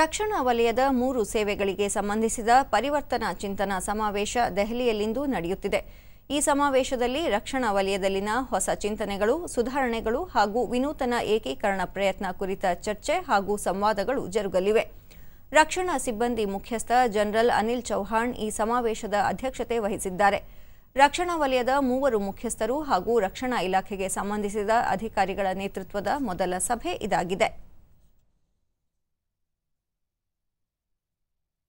ರಕ್ಷಣಾ ವಲಯದ ಮೂರು ಸೇವೆಗಳಿಗೆ ಸಂಬಂಧಿಸಿದ ಪರಿವರ್ತನಾ ಚಿಂತನಾ ಸಮಾವೇಶ ದೆಹಲಿಯಲ್ಲಿಂದು ನಡೆಯುತ್ತಿದೆ ಈ ಸಮಾವೇಶದಲ್ಲಿ ರಕ್ಷಣಾ ವಲಯದಲ್ಲಿನ ಹೊಸ ಚಿಂತನೆಗಳು ಸುಧಾರಣೆಗಳು ಹಾಗೂ ವಿನೂತನ ಏಕೀಕರಣ ಪ್ರಯತ್ನ ಕುರಿತ ಚರ್ಚೆ ಹಾಗೂ ಸಂವಾದಗಳು ಜರುಗಲಿವೆ ರಕ್ಷಣಾ ಸಿಬ್ಬಂದಿ ಮುಖ್ಯಸ್ಥ ಜನರಲ್ ಅನಿಲ್ ಚೌಹಾಣ್ ಈ ಸಮಾವೇಶದ ಅಧ್ಯಕ್ಷತೆ ವಹಿಸಿದ್ದಾರೆ ರಕ್ಷಣಾ ವಲಯದ ಮೂವರು ಮುಖ್ಯಸ್ಥರು ಹಾಗೂ ರಕ್ಷಣಾ ಇಲಾಖೆಗೆ ಸಂಬಂಧಿಸಿದ ಅಧಿಕಾರಿಗಳ ನೇತೃತ್ವದ ಮೊದಲ ಸಭೆ ಇದಾಗಿದೆ